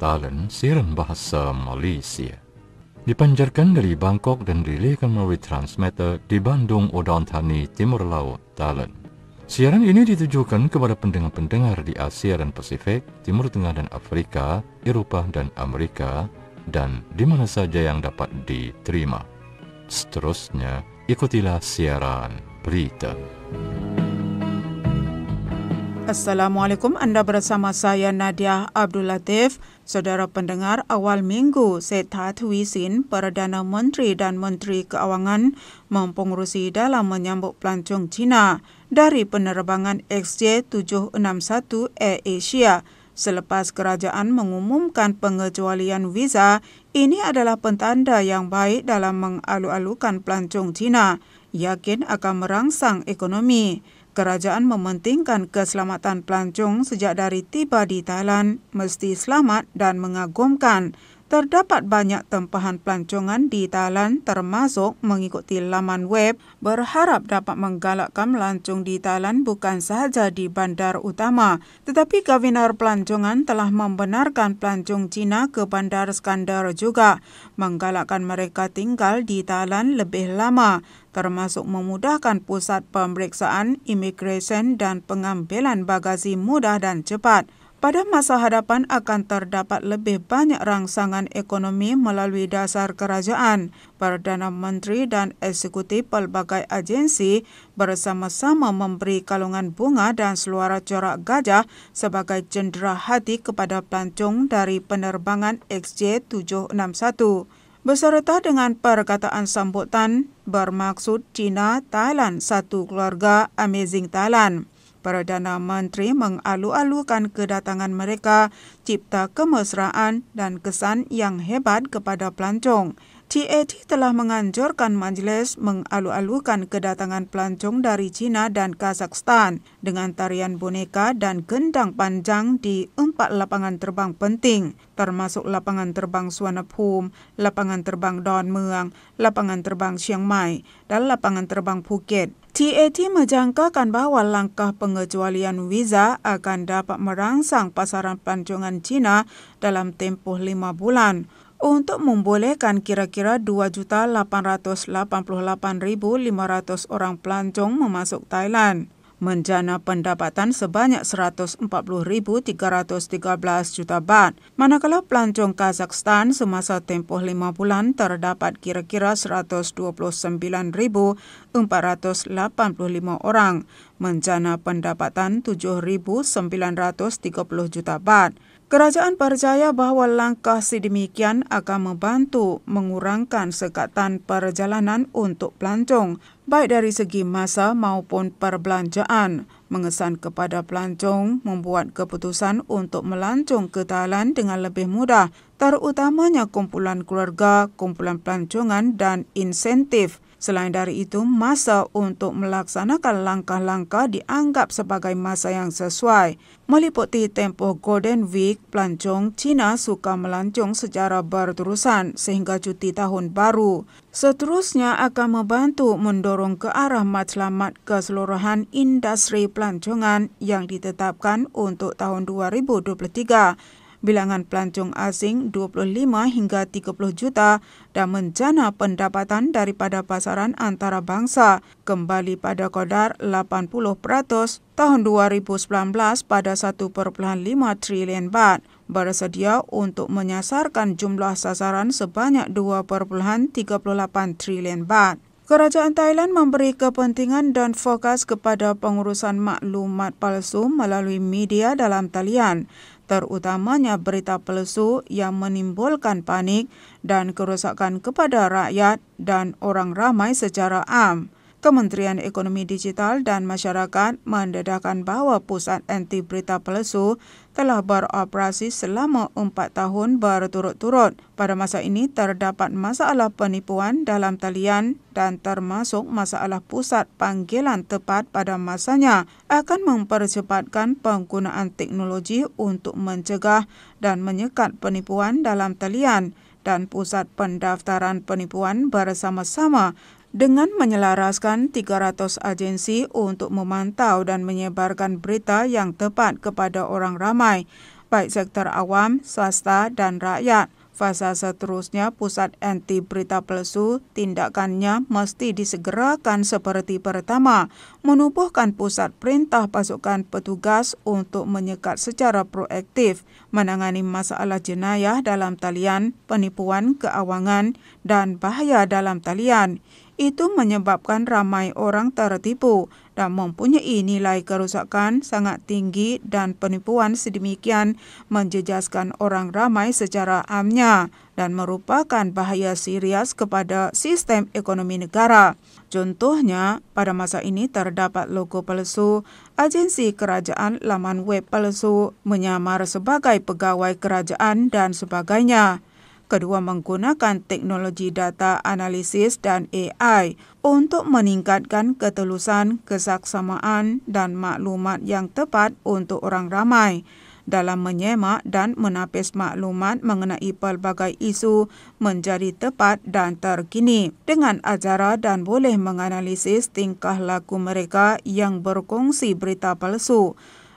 talent siaran bahasa Malaysia. Dipanjarkan dari Bangkok dan dirilihkan melalui transmitter di Bandung, Udon Thani, Timur Laut, Thailand. Siaran ini ditujukan kepada pendengar-pendengar di Asia dan Pasifik, Timur Tengah dan Afrika, Eropah dan Amerika, dan di mana saja yang dapat diterima. Seterusnya, ikutilah siaran berita. Musik Assalamualaikum, anda bersama saya Nadia Abdul Latif. Saudara pendengar, awal minggu, Seta Thuy Sin, Perdana Menteri dan Menteri keawangan mempengurusi dalam menyambut pelancong China dari penerbangan XJ-761 Air Asia selepas kerajaan mengumumkan pengecualian visa, ini adalah pentanda yang baik dalam mengalu-alukan pelancong China, yakin akan merangsang ekonomi kerajaan mementingkan keselamatan pelancong sejak dari tiba di Thailand mesti selamat dan mengagumkan. Terdapat banyak tempahan pelancongan di Thailand termasuk mengikuti laman web berharap dapat menggalakkan pelancong di Thailand bukan sahaja di bandar utama. Tetapi Kabinar Pelancongan telah membenarkan pelancong Cina ke bandar Skandar juga menggalakkan mereka tinggal di Thailand lebih lama termasuk memudahkan pusat pemeriksaan, imigresen dan pengambilan bagasi mudah dan cepat. Pada masa hadapan akan terdapat lebih banyak rangsangan ekonomi melalui dasar kerajaan. Perdana Menteri dan eksekutif pelbagai agensi bersama-sama memberi kalungan bunga dan seluara corak gajah sebagai cenderahati kepada pelancong dari penerbangan XJ-761. Berserta dengan perkataan sambutan bermaksud China Thailand satu keluarga Amazing Thailand. Perdana Menteri mengalu-alukan kedatangan mereka cipta kemesraan dan kesan yang hebat kepada pelancong. TAT telah menganjurkan majlis mengalu-alukan kedatangan pelancong dari China dan Kazakhstan dengan tarian boneka dan gendang panjang di empat lapangan terbang penting, termasuk lapangan terbang Suanapum, lapangan terbang Don Meang, lapangan terbang Chiang Mai, dan lapangan terbang Phuket. TAT menjangkakan bahawa langkah pengecualian visa akan dapat merangsang pasaran pelancongan China dalam tempoh lima bulan untuk membolehkan kira-kira 2,888,500 orang pelancong memasuk Thailand menjana pendapatan sebanyak 140,313 juta baht. Manakala pelancong Kazakhstan semasa tempoh lima bulan terdapat kira-kira 129,485 orang menjana pendapatan 7,930 juta baht. Kerajaan percaya bahawa langkah sedemikian akan membantu mengurangkan sekatan perjalanan untuk pelancong, baik dari segi masa maupun perbelanjaan. Mengesan kepada pelancong membuat keputusan untuk melancong ke Thailand dengan lebih mudah, terutamanya kumpulan keluarga, kumpulan pelancongan dan insentif. Selain dari itu, masa untuk melaksanakan langkah-langkah dianggap sebagai masa yang sesuai. Meliputi tempoh Golden Week, pelancong China suka melancong secara berterusan sehingga cuti tahun baru. Seterusnya akan membantu mendorong ke arah matlamat keseluruhan industri pelancongan yang ditetapkan untuk tahun 2023 bilangan pelancong asing 25 hingga 30 juta dan menjana pendapatan daripada pasaran antarabangsa kembali pada kadar 80% tahun 2019 pada 1.5 trilion baht bersedia untuk menyasarkan jumlah sasaran sebanyak 2.38 trilion baht. Kerajaan Thailand memberi kepentingan dan fokus kepada pengurusan maklumat palsu melalui media dalam talian terutamanya berita palsu yang menimbulkan panik dan kerosakan kepada rakyat dan orang ramai secara am. Kementerian Ekonomi Digital dan Masyarakat mendedahkan bahawa Pusat Anti Berita Palsu telah beroperasi selama empat tahun berturut-turut. Pada masa ini, terdapat masalah penipuan dalam talian dan termasuk masalah pusat panggilan tepat pada masanya akan mempercepatkan penggunaan teknologi untuk mencegah dan menyekat penipuan dalam talian dan pusat pendaftaran penipuan bersama-sama dengan menyelaraskan 300 agensi untuk memantau dan menyebarkan berita yang tepat kepada orang ramai, baik sektor awam, swasta, dan rakyat. Fasa seterusnya, pusat anti berita palsu, tindakannya mesti disegerakan seperti pertama, menubuhkan pusat perintah pasukan petugas untuk menyekat secara proaktif, menangani masalah jenayah dalam talian, penipuan keawangan, dan bahaya dalam talian. Itu menyebabkan ramai orang tertipu dan mempunyai nilai kerusakan sangat tinggi dan penipuan sedemikian menjejaskan orang ramai secara amnya dan merupakan bahaya serius kepada sistem ekonomi negara. Contohnya, pada masa ini terdapat logo palsu, agensi kerajaan laman web palsu, menyamar sebagai pegawai kerajaan dan sebagainya kedua menggunakan teknologi data analisis dan AI untuk meningkatkan ketelusan, kesaksamaan dan maklumat yang tepat untuk orang ramai dalam menyemak dan menapis maklumat mengenai pelbagai isu menjadi tepat dan terkini dengan ajara dan boleh menganalisis tingkah laku mereka yang berkongsi berita palsu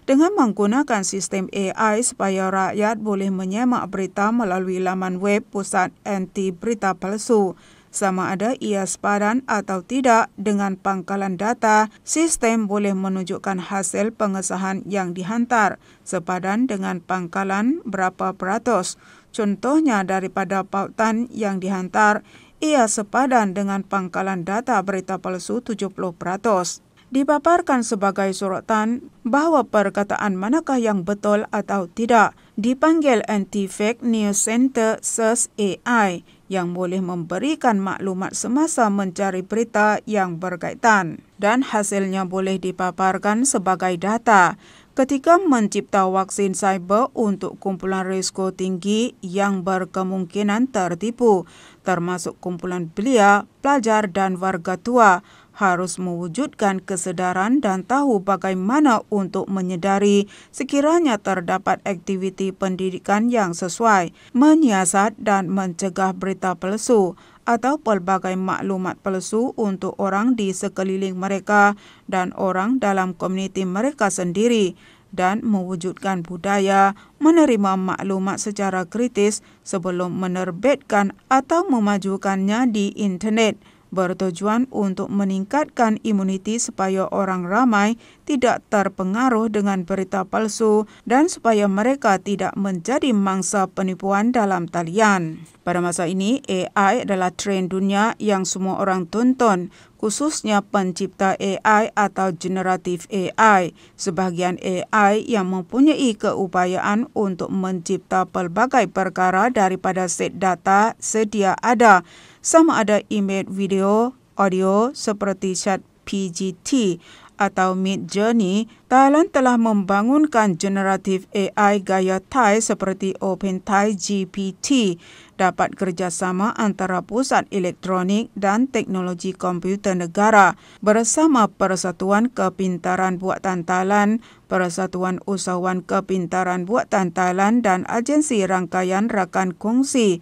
dengan menggunakan sistem AI supaya rakyat boleh menyemak berita melalui laman web pusat anti berita palsu sama ada ia sepadan atau tidak dengan pangkalan data, sistem boleh menunjukkan hasil pengesahan yang dihantar sepadan dengan pangkalan berapa peratus. Contohnya daripada pautan yang dihantar, ia sepadan dengan pangkalan data berita palsu 70 peratus dipaparkan sebagai sorotan bahawa perkataan manakah yang betul atau tidak dipanggil Anti-Fake News Center Search AI yang boleh memberikan maklumat semasa mencari berita yang berkaitan dan hasilnya boleh dipaparkan sebagai data ketika mencipta vaksin cyber untuk kumpulan risiko tinggi yang berkemungkinan tertipu termasuk kumpulan belia, pelajar dan warga tua harus mewujudkan kesedaran dan tahu bagaimana untuk menyedari sekiranya terdapat aktiviti pendidikan yang sesuai, menyiasat dan mencegah berita palsu atau pelbagai maklumat palsu untuk orang di sekeliling mereka dan orang dalam komuniti mereka sendiri dan mewujudkan budaya menerima maklumat secara kritis sebelum menerbitkan atau memajukannya di internet bertujuan untuk meningkatkan imuniti supaya orang ramai tidak terpengaruh dengan berita palsu dan supaya mereka tidak menjadi mangsa penipuan dalam talian. Pada masa ini, AI adalah trend dunia yang semua orang tonton, khususnya pencipta AI atau generatif AI, sebahagian AI yang mempunyai keupayaan untuk mencipta pelbagai perkara daripada set data sedia ada, sama ada image, video, audio seperti chat PGT atau Mid Journey, Thailand telah membangunkan generatif AI gaya Thai seperti OpenThai GPT dapat kerjasama antara Pusat Elektronik dan Teknologi Komputer Negara bersama Persatuan Kepintaran Buatan Thailand, Persatuan Usahawan Kepintaran Buatan Thailand dan Agensi Rangkaian Rakan Kongsi.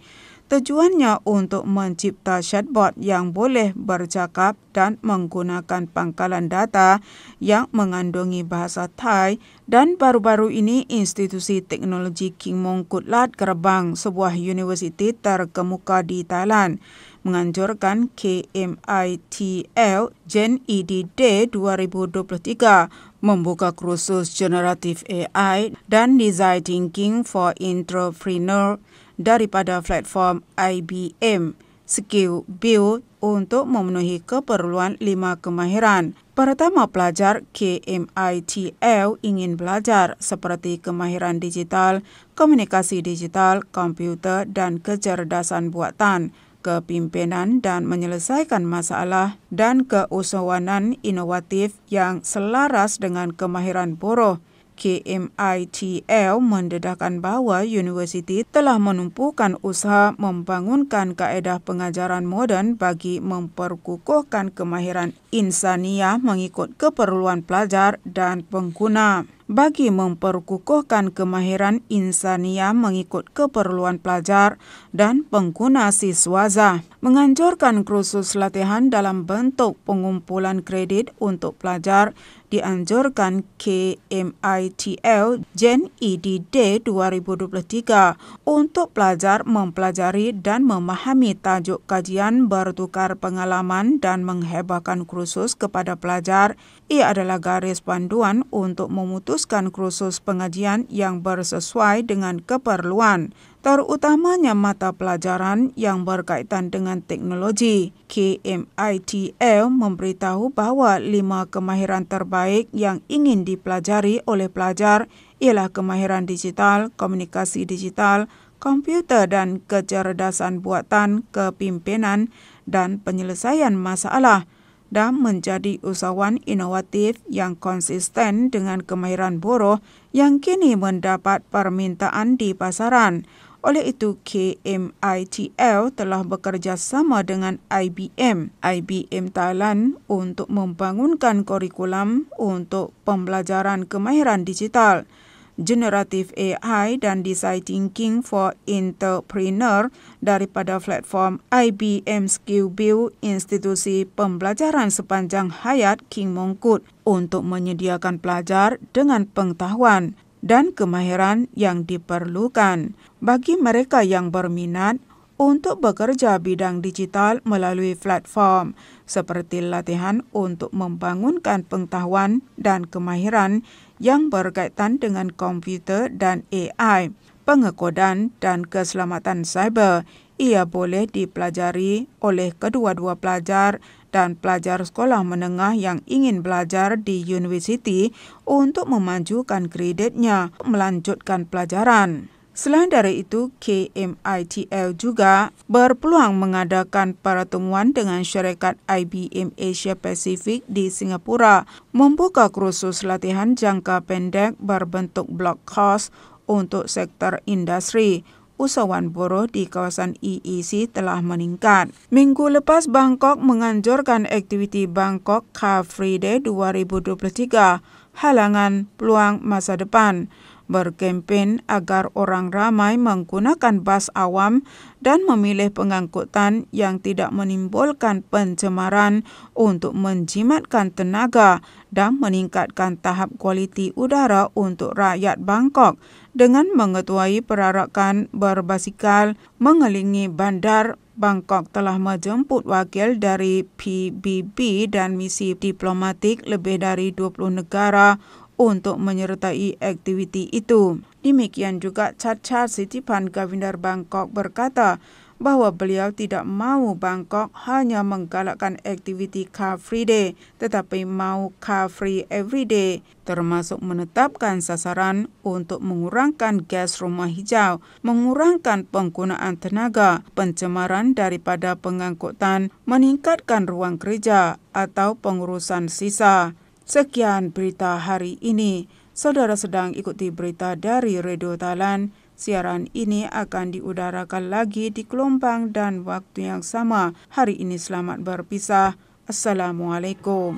Tujuannya untuk mencipta chatbot yang boleh bercakap dan menggunakan pangkalan data yang mengandungi bahasa Thai dan baru-baru ini institusi teknologi King Mongkut Lat Gerbang sebuah universiti terkemuka di Thailand menganjurkan KMITL Gen EDD 2023 membuka kursus generatif AI dan design thinking for entrepreneur daripada platform IBM skill build untuk memenuhi keperluan lima kemahiran. Pertama pelajar KMITL ingin belajar seperti kemahiran digital, komunikasi digital, komputer dan kecerdasan buatan, kepimpinan dan menyelesaikan masalah dan keusahawanan inovatif yang selaras dengan kemahiran buruh. KMITL mendedahkan bahawa universiti telah menumpukan usaha membangunkan kaedah pengajaran moden bagi memperkukuhkan kemahiran insaniah mengikut keperluan pelajar dan pengguna. Bagi memperkukuhkan kemahiran insaniah mengikut keperluan pelajar, dan pengguna siswaza. Menganjurkan kursus latihan dalam bentuk pengumpulan kredit untuk pelajar dianjurkan KMITL Gen EDD 2023 untuk pelajar mempelajari dan memahami tajuk kajian bertukar pengalaman dan menghebahkan kursus kepada pelajar. Ia adalah garis panduan untuk memutuskan kursus pengajian yang bersesuai dengan keperluan sektor utamanya mata pelajaran yang berkaitan dengan teknologi. KMITL memberitahu bahawa lima kemahiran terbaik yang ingin dipelajari oleh pelajar ialah kemahiran digital, komunikasi digital, komputer dan kecerdasan buatan, kepimpinan dan penyelesaian masalah dan menjadi usahawan inovatif yang konsisten dengan kemahiran buruh yang kini mendapat permintaan di pasaran. Oleh itu, KMITL telah bekerjasama dengan IBM, IBM Thailand untuk membangunkan kurikulum untuk pembelajaran kemahiran digital. Generative AI dan Design Thinking for Entrepreneur daripada platform IBM SkillBuild Institusi Pembelajaran Sepanjang Hayat King Mongkut untuk menyediakan pelajar dengan pengetahuan dan kemahiran yang diperlukan bagi mereka yang berminat untuk bekerja bidang digital melalui platform seperti latihan untuk membangunkan pengetahuan dan kemahiran yang berkaitan dengan komputer dan AI, pengekodan dan keselamatan cyber. Ia boleh dipelajari oleh kedua-dua pelajar dan pelajar sekolah menengah yang ingin belajar di universiti untuk memajukan kreditnya melanjutkan pelajaran. Selain dari itu, KMITL juga berpeluang mengadakan pertemuan dengan syarikat IBM Asia Pacific di Singapura, membuka kursus latihan jangka pendek berbentuk block course untuk sektor industri. Usahawan buruh di kawasan EEC telah meningkat. Minggu lepas, Bangkok menganjurkan aktiviti Bangkok Car Free Day 2023 halangan peluang masa depan, berkempen agar orang ramai menggunakan bas awam dan memilih pengangkutan yang tidak menimbulkan pencemaran untuk menjimatkan tenaga dan meningkatkan tahap kualiti udara untuk rakyat Bangkok dengan mengetuai perarakan berbasikal mengelilingi bandar Bangkok telah menjemput wakil dari PBB dan misi diplomatik lebih dari 20 negara untuk menyertai aktiviti itu. Demikian juga Chat Chat Sitipan Gavindar Bangkok berkata, bahawa beliau tidak mahu Bangkok hanya menggalakkan aktiviti Car Free Day tetapi mahu Car Free Every Day termasuk menetapkan sasaran untuk mengurangkan gas rumah hijau, mengurangkan penggunaan tenaga, pencemaran daripada pengangkutan, meningkatkan ruang kerja atau pengurusan sisa. Sekian berita hari ini. Saudara sedang ikuti berita dari Radio Thailand. Siaran ini akan diudarakan lagi di gelombang dan waktu yang sama. Hari ini selamat berpisah. Assalamualaikum.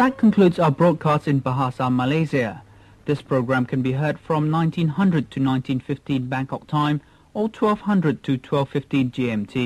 That concludes our broadcast in Bahasa Malaysia. This program can be heard from 1900 to 1915 Bangkok time or 1200 to 1215 GMT.